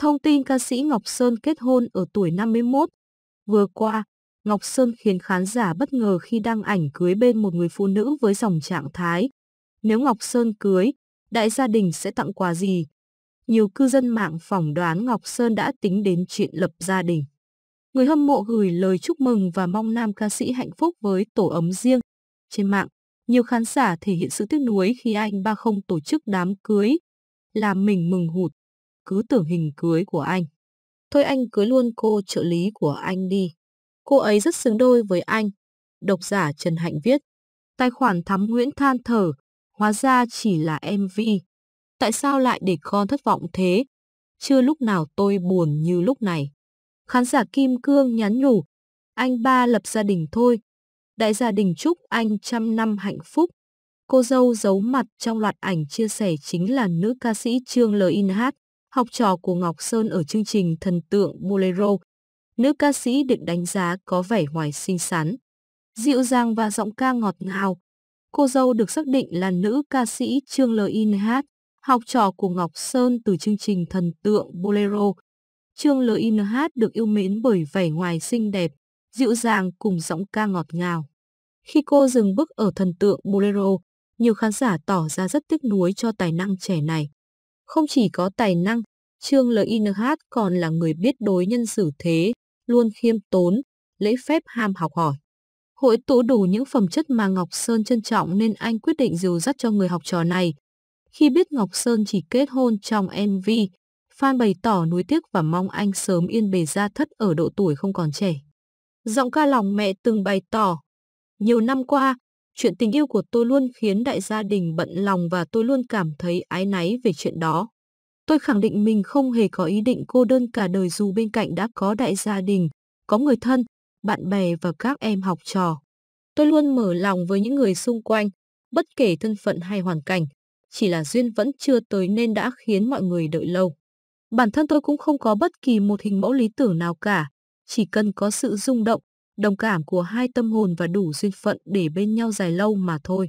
Thông tin ca sĩ Ngọc Sơn kết hôn ở tuổi 51. Vừa qua, Ngọc Sơn khiến khán giả bất ngờ khi đăng ảnh cưới bên một người phụ nữ với dòng trạng thái. Nếu Ngọc Sơn cưới, đại gia đình sẽ tặng quà gì? Nhiều cư dân mạng phỏng đoán Ngọc Sơn đã tính đến chuyện lập gia đình. Người hâm mộ gửi lời chúc mừng và mong nam ca sĩ hạnh phúc với tổ ấm riêng. Trên mạng, nhiều khán giả thể hiện sự tiếc nuối khi anh ba không tổ chức đám cưới. Làm mình mừng hụt cứ tưởng hình cưới của anh. Thôi anh cưới luôn cô trợ lý của anh đi. Cô ấy rất xứng đôi với anh. Độc giả Trần Hạnh viết. Tài khoản thắm Nguyễn than thở, hóa ra chỉ là MV. Tại sao lại để con thất vọng thế? Chưa lúc nào tôi buồn như lúc này. Khán giả Kim Cương nhắn nhủ, anh ba lập gia đình thôi. Đại gia đình chúc anh trăm năm hạnh phúc. Cô dâu giấu mặt trong loạt ảnh chia sẻ chính là nữ ca sĩ Trương L.I.N.H học trò của Ngọc Sơn ở chương trình Thần tượng Bolero. Nữ ca sĩ được đánh giá có vẻ ngoài xinh xắn, dịu dàng và giọng ca ngọt ngào. Cô dâu được xác định là nữ ca sĩ Trương L.I.N. Hát, học trò của Ngọc Sơn từ chương trình Thần tượng Bolero. Trương L.I.N. Hát được yêu mến bởi vẻ ngoài xinh đẹp, dịu dàng cùng giọng ca ngọt ngào. Khi cô dừng bước ở thần tượng Bolero, nhiều khán giả tỏ ra rất tiếc nuối cho tài năng trẻ này. Không chỉ có tài năng, Trương LINH còn là người biết đối nhân xử thế, luôn khiêm tốn, lễ phép ham học hỏi. Hội tụ đủ những phẩm chất mà Ngọc Sơn trân trọng nên anh quyết định dìu dắt cho người học trò này. Khi biết Ngọc Sơn chỉ kết hôn trong MV, fan bày tỏ nuối tiếc và mong anh sớm yên bề gia thất ở độ tuổi không còn trẻ. Giọng ca lòng mẹ từng bày tỏ, nhiều năm qua, chuyện tình yêu của tôi luôn khiến đại gia đình bận lòng và tôi luôn cảm thấy ái náy về chuyện đó. Tôi khẳng định mình không hề có ý định cô đơn cả đời dù bên cạnh đã có đại gia đình, có người thân, bạn bè và các em học trò. Tôi luôn mở lòng với những người xung quanh, bất kể thân phận hay hoàn cảnh. Chỉ là duyên vẫn chưa tới nên đã khiến mọi người đợi lâu. Bản thân tôi cũng không có bất kỳ một hình mẫu lý tưởng nào cả. Chỉ cần có sự rung động, đồng cảm của hai tâm hồn và đủ duyên phận để bên nhau dài lâu mà thôi.